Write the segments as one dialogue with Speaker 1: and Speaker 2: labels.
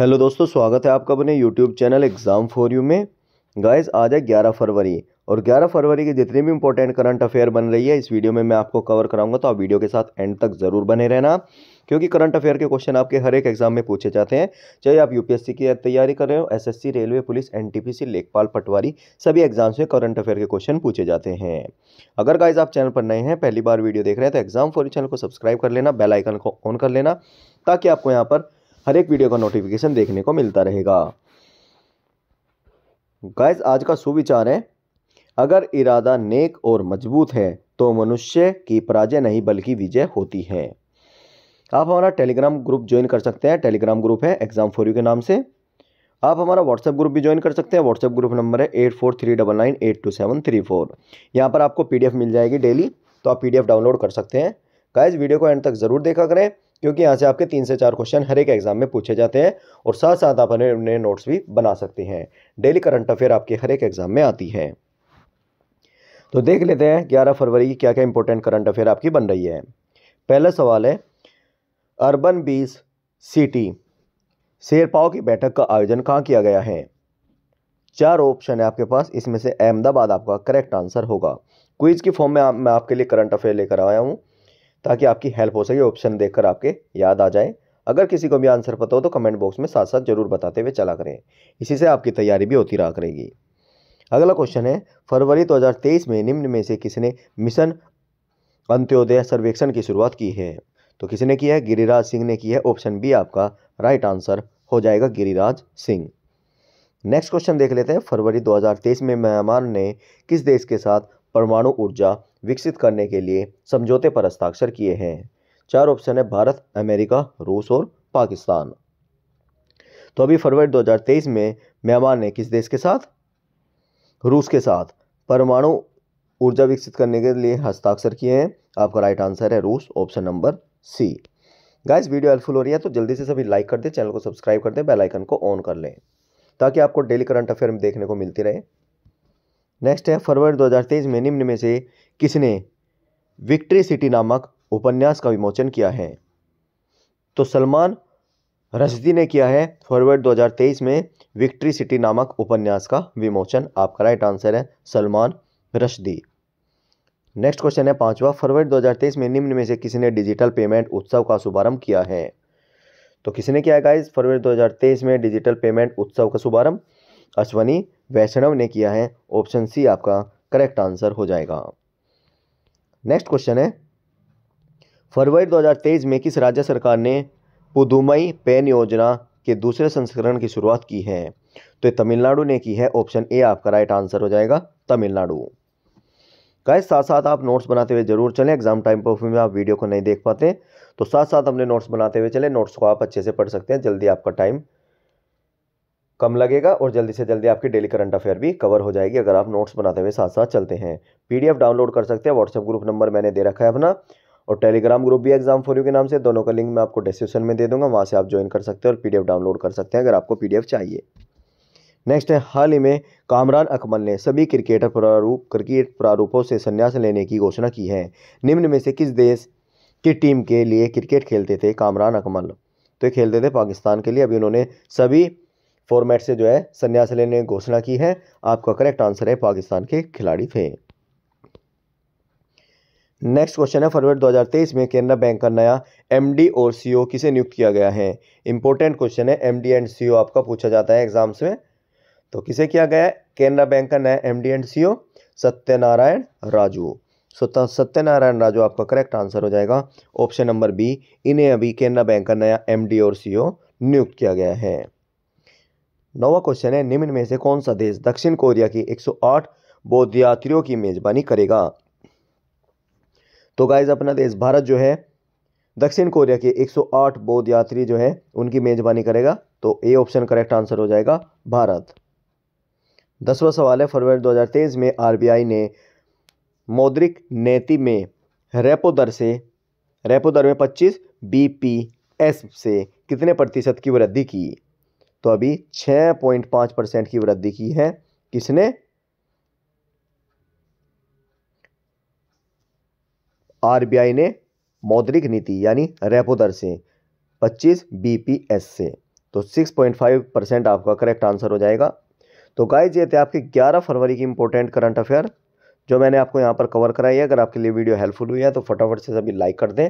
Speaker 1: hello दोस्तों स्वागत है आपका अपने YouTube channel exam for you में गाइस आज है 11 फरवरी और 11 फरवरी के जितने भी इंपॉर्टेंट करंट अफेयर बन रही है इस वीडियो में मैं आपको कवर कराऊंगा तो आप वीडियो के साथ एंड तक ज़रूर बने रहना क्योंकि करंट अफेयर के क्वेश्चन आपके हर एक एग्जाम में पूछे जाते हैं चाहे आप यूपीएससी की तैयारी कर रहे हो एसएससी रेलवे पुलिस एनटीपीसी लेखपाल पटवारी सभी एग्जाम्स में करंट अफेयर के क्वेश्चन पूछे जाते हैं अगर गाइज आप चैनल पर नए हैं पहली बार वीडियो देख रहे हैं तो एग्जाम फॉर चैनल को सब्सक्राइब कर लेना बेलाइकन को ऑन कर लेना ताकि आपको यहाँ पर हर एक वीडियो का नोटिफिकेशन देखने को मिलता रहेगा गाइज आज का सुविचार है अगर इरादा नेक और मजबूत है तो मनुष्य की पराजय नहीं बल्कि विजय होती है आप हमारा टेलीग्राम ग्रुप ज्वाइन कर सकते हैं टेलीग्राम ग्रुप है एग्जाम फॉर यू के नाम से आप हमारा व्हाट्सएप ग्रुप भी ज्वाइन कर सकते हैं व्हाट्सएप ग्रुप नंबर है eight four three double nine eight two seven three four यहाँ पर आपको पीडीएफ मिल जाएगी डेली तो आप पीडीएफ डाउनलोड कर सकते हैं गाइज वीडियो को एंड तक ज़रूर देखा करें क्योंकि यहाँ से आपके तीन से चार क्वेश्चन हर एक एग्जाम में पूछे जाते हैं और साथ साथ आप अपने नोट्स भी बना सकते हैं डेली करंट अफेयर आपके हर एक एग्जाम में आती है तो देख लेते हैं ग्यारह फरवरी की क्या क्या इंपॉर्टेंट करंट अफेयर आपकी बन रही है पहला सवाल है अर्बन बीस सिटी शेरपाव की बैठक का आयोजन कहाँ किया गया है चार ऑप्शन है आपके पास इसमें से अहमदाबाद आपका करेक्ट आंसर होगा क्विज की फॉर्म में आ, मैं आपके लिए करंट अफेयर लेकर आया हूँ ताकि आपकी हेल्प हो सके ऑप्शन देखकर आपके याद आ जाए अगर किसी को भी आंसर पता हो तो कमेंट बॉक्स में साथ साथ जरूर बताते हुए चला करें इसी से आपकी तैयारी भी होती रहा करेगी अगला क्वेश्चन है फरवरी 2023 में निम्न में से किसने मिशन अंत्योदय सर्वेक्षण की शुरुआत की है तो किसने की है गिरिराज सिंह ने की है ऑप्शन बी आपका राइट आंसर हो जाएगा गिरिराज सिंह नेक्स्ट क्वेश्चन देख लेते हैं फरवरी 2023 में म्यांमार ने किस देश के साथ परमाणु ऊर्जा विकसित करने के लिए समझौते पर हस्ताक्षर किए हैं चार ऑप्शन है भारत अमेरिका रूस और पाकिस्तान तो अभी फरवरी 2023 में म्यांमार ने किस देश के साथ रूस के साथ परमाणु ऊर्जा विकसित करने के लिए हस्ताक्षर किए हैं आपका राइट आंसर है रूस option number C guys video helpful हो रही है तो जल्दी से सभी लाइक कर दें चैनल को सब्सक्राइब कर दें बेलाइकन आइकन को ऑन कर लें ताकि आपको डेली करंट अफेयर में देखने को मिलती रहे नेक्स्ट है फरवरी 2023 में निम्न में से किसने विक्ट्री सिटी नामक उपन्यास का विमोचन किया है तो सलमान रशदी ने किया है फरवरी 2023 में विक्ट्री सिटी नामक उपन्यास का विमोचन आपका राइट आंसर है सलमान रशदी नेक्स्ट क्वेश्चन है पांचवा फरवरी 2023 में निम्न में से किसने डिजिटल पेमेंट उत्सव का शुभारंभ किया है तो किसने किया है गाइस फरवरी 2023 में डिजिटल पेमेंट उत्सव का शुभारंभ अश्वनी वैष्णव ने किया है ऑप्शन सी आपका करेक्ट आंसर हो जाएगा नेक्स्ट क्वेश्चन है फरवरी 2023 में किस राज्य सरकार ने पुदुमई पेन योजना के दूसरे संस्करण की शुरुआत की है तो तमिलनाडु ने की है ऑप्शन ए आपका राइट आंसर हो जाएगा तमिलनाडु गाइस साथ साथ आप नोट्स बनाते हुए जरूर चलें एग्जाम टाइम पर में आप वीडियो को नहीं देख पाते तो साथ साथ अपने नोट्स बनाते हुए चले नोट्स को आप अच्छे से पढ़ सकते हैं जल्दी आपका टाइम कम लगेगा और जल्दी से जल्दी आपकी डेली करंट अफेयर भी कवर हो जाएगी अगर आप नोट्स बनाते हुए साथ साथ चलते हैं पीडीएफ डाउनलोड कर सकते हैं व्हाट्सएप ग्रुप नंबर मैंने दे रखा है अपना और टेलीग्राम ग्रुप भी एग्जाम फॉर यू के नाम से दोनों का लिंक मैं आपको डिस्क्रिप्शन में दे दूंगा वहाँ से आप ज्वाइन कर सकते हैं और पी डाउनलोड कर सकते हैं अगर आपको पी चाहिए नेक्स्ट है हाल ही में कामरान अकमल ने सभी क्रिकेटर प्रारूप क्रिकेट प्रारूपों से संन्यास लेने की घोषणा की है निम्न में से किस देश की टीम के लिए क्रिकेट खेलते थे कामरान अकमल तो खेलते थे पाकिस्तान के लिए अभी उन्होंने सभी फॉर्मेट से जो है संन्यास लेने घोषणा की है आपका करेक्ट आंसर है पाकिस्तान के खिलाड़ी थे नेक्स्ट क्वेश्चन है फरवरी 2023 में केनरा बैंक का नया एमडी और सीईओ किसे नियुक्त किया गया है इंपॉर्टेंट क्वेश्चन है एमडी एंड सीईओ आपका पूछा जाता है एग्जाम्स में तो किसे किया गया केनरा बैंक का नया MD and CEO Satyanarayana Raju so Satyanarayana Raju आपका करेक्ट आंसर हो जाएगा ऑप्शन नंबर बी इन्हें अभी केनरा बैंक का नया एम और सी नियुक्त किया गया है नौवा क्वेश्चन है निम्न में से कौन सा देश दक्षिण कोरिया की 108 बौद्ध यात्रियों की मेजबानी करेगा तो गाइज अपना देश भारत जो है दक्षिण कोरिया के 108 बौद्ध यात्री जो है उनकी मेजबानी करेगा तो ए ऑप्शन करेक्ट आंसर हो जाएगा भारत दसवा सवाल है फरवरी 2023 में आरबीआई ने मौद्रिक नीति में रेपो दर से रेपो दर में 25 बीपीएस से कितने प्रतिशत की वृद्धि की तो अभी 6.5 परसेंट की वृद्धि की है किसने आरबीआई ने मौद्रिक नीति यानी रेपो दर से 25 बीपीएस से तो 6.5 परसेंट आपका करेक्ट आंसर हो जाएगा तो गाइज ये थे आपके 11 फरवरी की इंपॉर्टेंट करंट अफेयर जो मैंने आपको यहाँ पर कवर कराई है अगर आपके लिए वीडियो हेल्पफुल हुई है तो फटाफट से सभी लाइक कर दें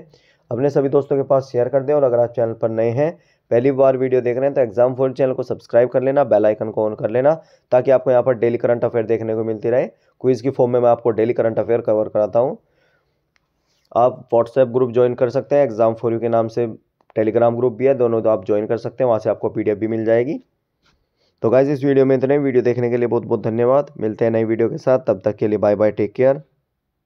Speaker 1: अपने सभी दोस्तों के पास शेयर कर दें और अगर आप चैनल पर नए हैं पहली बार वीडियो देख रहे हैं तो एग्जाम फोल्ड चैनल को सब्सक्राइब कर लेना बेल आइकन को ऑन कर लेना ताकि आपको यहाँ पर डेली करंट अफेयर देखने को मिलती रहे क्विज़ की फॉर्म में मैं आपको डेली करंट अफेयर कवर कराता हूँ आप व्हाट्सएप ग्रुप ज्वाइन कर सकते हैं एग्जाम फोर यू के नाम से टेलीग्राम ग्रुप भी है दोनों तो आप ज्वाइन कर सकते हैं वहाँ से आपको पी भी मिल जाएगी तो गाइज इस वीडियो में इतने वीडियो देखने के लिए बहुत बहुत धन्यवाद मिलते हैं नई वीडियो के साथ तब तक के लिए बाय बाय टेक केयर